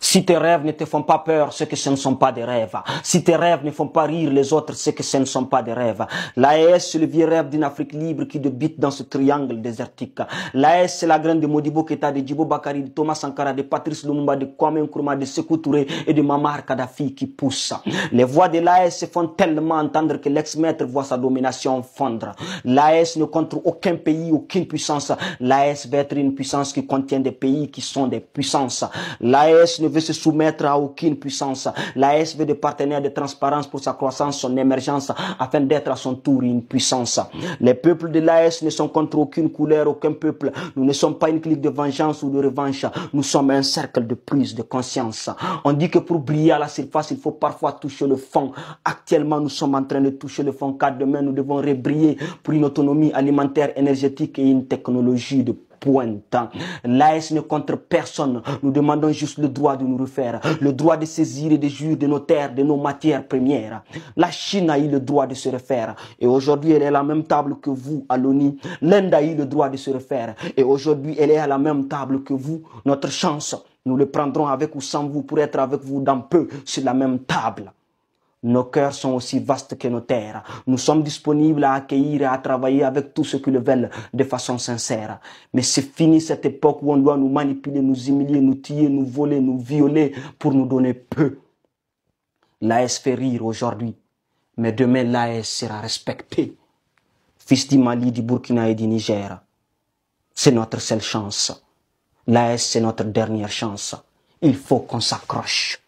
Si tes rêves ne te font pas peur, c'est que ce ne sont pas des rêves. Si tes rêves ne font pas rire les autres, c'est que ce ne sont pas des rêves. L'AES, c'est le vieux rêve d'une Afrique libre qui débite dans ce triangle désertique. L'AES, c'est la graine de Modibo Keta, de Djibo Bakari, de Thomas Sankara, de Patrice Lumumba, de Kwame Nkrumah, de Sekou Touré et de Mamar Kadhafi qui poussent. Les voix de l'AES se font tellement entendre que l'ex-maître voit sa domination fondre. L'AES ne contre aucun pays, aucune puissance. L'AES va être une puissance qui contient des pays qui sont des puissances. L'AES ne veut se soumettre à aucune puissance. La veut de partenaires de transparence pour sa croissance, son émergence, afin d'être à son tour une puissance. Les peuples de l'AS ne sont contre aucune couleur, aucun peuple. Nous ne sommes pas une clique de vengeance ou de revanche. Nous sommes un cercle de prise de conscience. On dit que pour briller à la surface, il faut parfois toucher le fond. Actuellement, nous sommes en train de toucher le fond car demain, nous devons rebriller pour une autonomie alimentaire, énergétique et une technologie de pointant. L'AS ne contre personne. Nous demandons juste le droit de nous refaire, le droit de saisir et de jouir de nos terres, de nos matières premières. La Chine a eu le droit de se refaire. Et aujourd'hui, elle est à la même table que vous, à l'ONU. L'Inde a eu le droit de se refaire. Et aujourd'hui, elle est à la même table que vous. Notre chance, nous le prendrons avec ou sans vous pour être avec vous dans peu sur la même table. Nos cœurs sont aussi vastes que nos terres. Nous sommes disponibles à accueillir et à travailler avec tous ceux qui le veulent de façon sincère. Mais c'est fini cette époque où on doit nous manipuler, nous humilier, nous tuer, nous voler, nous violer pour nous donner peu. L'AS fait rire aujourd'hui, mais demain l'AS sera respecté. Fils du Mali, du Burkina et du Niger, c'est notre seule chance. L'AS, c'est notre dernière chance. Il faut qu'on s'accroche.